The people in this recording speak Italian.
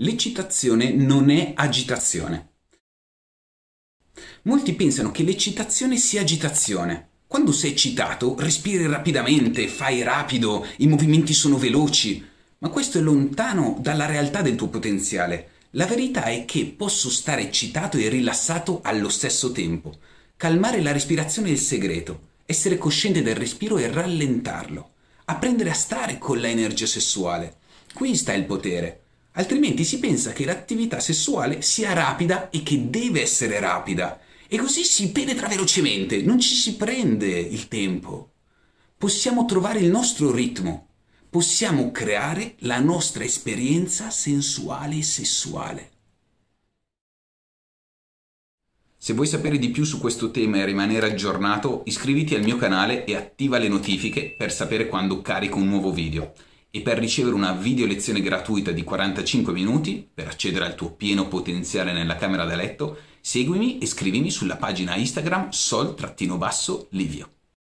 L'eccitazione non è agitazione. Molti pensano che l'eccitazione sia agitazione. Quando sei eccitato, respiri rapidamente, fai rapido, i movimenti sono veloci, ma questo è lontano dalla realtà del tuo potenziale. La verità è che posso stare eccitato e rilassato allo stesso tempo. Calmare la respirazione è il segreto, essere cosciente del respiro e rallentarlo, apprendere a stare con l'energia sessuale. Qui sta il potere altrimenti si pensa che l'attività sessuale sia rapida e che deve essere rapida. E così si penetra velocemente, non ci si prende il tempo. Possiamo trovare il nostro ritmo, possiamo creare la nostra esperienza sensuale e sessuale. Se vuoi sapere di più su questo tema e rimanere aggiornato, iscriviti al mio canale e attiva le notifiche per sapere quando carico un nuovo video e per ricevere una video lezione gratuita di 45 minuti per accedere al tuo pieno potenziale nella camera da letto, seguimi e scrivimi sulla pagina Instagram sol-livio.